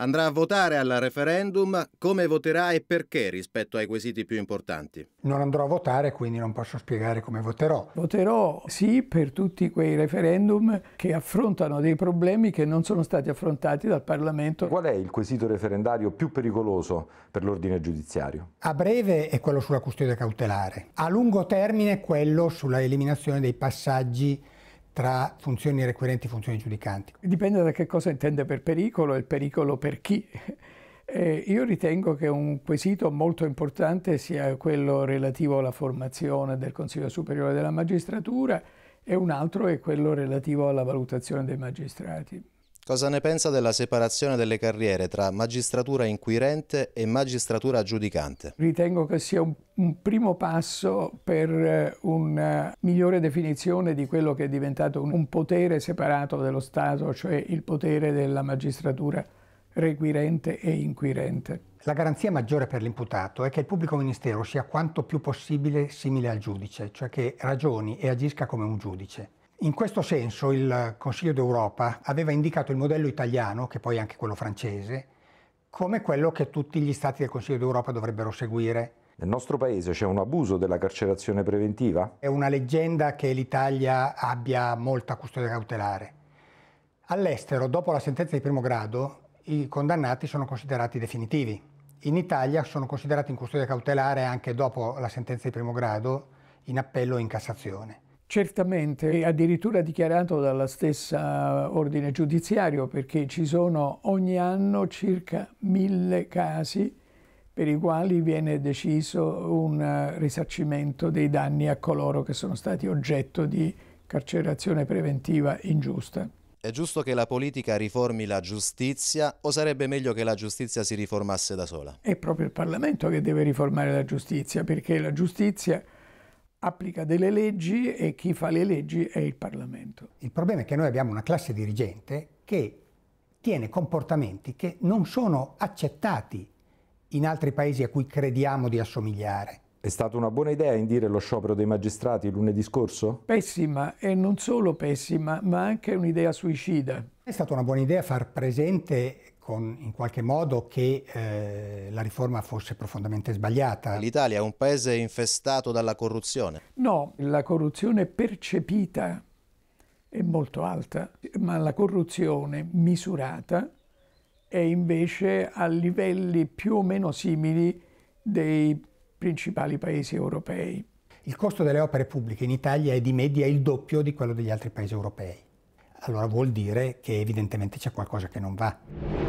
andrà a votare al referendum come voterà e perché rispetto ai quesiti più importanti. Non andrò a votare, quindi non posso spiegare come voterò. Voterò sì per tutti quei referendum che affrontano dei problemi che non sono stati affrontati dal Parlamento. Qual è il quesito referendario più pericoloso per l'ordine giudiziario? A breve è quello sulla custodia cautelare, a lungo termine quello sulla eliminazione dei passaggi tra funzioni requerenti e funzioni giudicanti. Dipende da che cosa intende per pericolo e il pericolo per chi. Eh, io ritengo che un quesito molto importante sia quello relativo alla formazione del Consiglio Superiore della Magistratura e un altro è quello relativo alla valutazione dei magistrati. Cosa ne pensa della separazione delle carriere tra magistratura inquirente e magistratura giudicante? Ritengo che sia un, un primo passo per eh, una eh, migliore definizione di quello che è diventato un, un potere separato dello Stato, cioè il potere della magistratura requirente e inquirente. La garanzia maggiore per l'imputato è che il pubblico ministero sia quanto più possibile simile al giudice, cioè che ragioni e agisca come un giudice. In questo senso il Consiglio d'Europa aveva indicato il modello italiano, che poi è anche quello francese, come quello che tutti gli stati del Consiglio d'Europa dovrebbero seguire. Nel nostro paese c'è un abuso della carcerazione preventiva? È una leggenda che l'Italia abbia molta custodia cautelare. All'estero, dopo la sentenza di primo grado, i condannati sono considerati definitivi. In Italia sono considerati in custodia cautelare anche dopo la sentenza di primo grado, in appello e in Cassazione. Certamente, addirittura dichiarato dalla stessa ordine giudiziario, perché ci sono ogni anno circa mille casi per i quali viene deciso un risarcimento dei danni a coloro che sono stati oggetto di carcerazione preventiva ingiusta. È giusto che la politica riformi la giustizia o sarebbe meglio che la giustizia si riformasse da sola? È proprio il Parlamento che deve riformare la giustizia, perché la giustizia applica delle leggi e chi fa le leggi è il Parlamento. Il problema è che noi abbiamo una classe dirigente che tiene comportamenti che non sono accettati in altri paesi a cui crediamo di assomigliare. È stata una buona idea indire lo sciopero dei magistrati lunedì scorso? Pessima e non solo pessima, ma anche un'idea suicida. È stata una buona idea far presente con, in qualche modo che eh, la riforma fosse profondamente sbagliata. L'Italia è un paese infestato dalla corruzione? No, la corruzione percepita è molto alta, ma la corruzione misurata è invece a livelli più o meno simili dei principali paesi europei. Il costo delle opere pubbliche in Italia è di media il doppio di quello degli altri paesi europei allora vuol dire che evidentemente c'è qualcosa che non va.